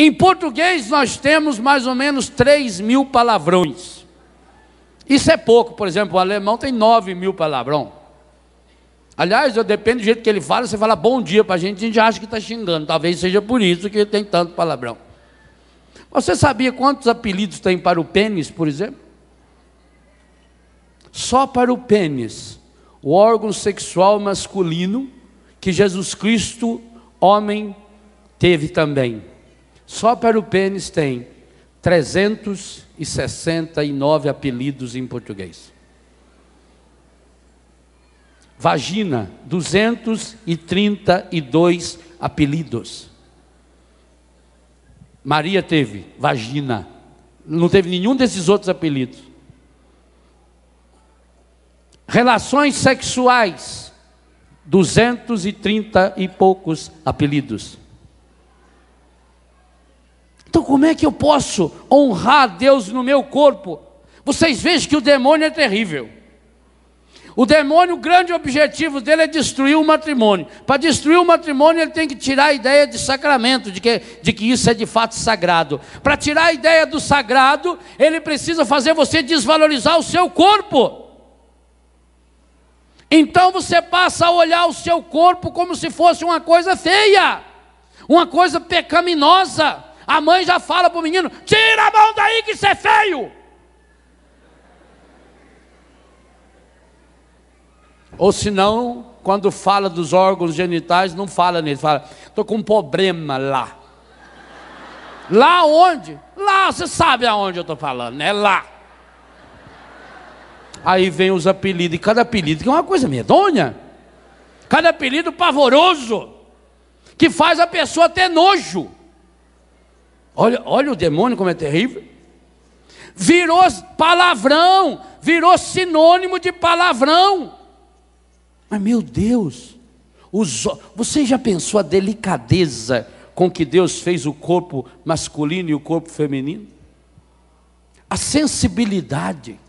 Em português, nós temos mais ou menos 3 mil palavrões. Isso é pouco, por exemplo, o alemão tem 9 mil palavrões. Aliás, eu, depende do jeito que ele fala, você fala bom dia para a gente, a gente acha que está xingando. Talvez seja por isso que ele tem tanto palavrão. Você sabia quantos apelidos tem para o pênis, por exemplo? Só para o pênis, o órgão sexual masculino que Jesus Cristo, homem, teve também. Só para o pênis tem 369 apelidos em português. Vagina, 232 apelidos. Maria teve vagina. Não teve nenhum desses outros apelidos. Relações sexuais, 230 e poucos apelidos. Então, como é que eu posso honrar Deus no meu corpo? Vocês vejam que o demônio é terrível. O demônio, o grande objetivo dele é destruir o matrimônio. Para destruir o matrimônio, ele tem que tirar a ideia de sacramento, de que, de que isso é de fato sagrado. Para tirar a ideia do sagrado, ele precisa fazer você desvalorizar o seu corpo. Então você passa a olhar o seu corpo como se fosse uma coisa feia, uma coisa pecaminosa. A mãe já fala para o menino: tira a mão daí que você é feio. Ou senão, quando fala dos órgãos genitais, não fala nele, fala, estou com um problema lá. Lá onde? Lá, você sabe aonde eu estou falando, É Lá. Aí vem os apelidos, e cada apelido que é uma coisa medonha. Cada apelido pavoroso, que faz a pessoa ter nojo. Olha, olha o demônio como é terrível. Virou palavrão, virou sinônimo de palavrão. Mas meu Deus, os, você já pensou a delicadeza com que Deus fez o corpo masculino e o corpo feminino? A sensibilidade.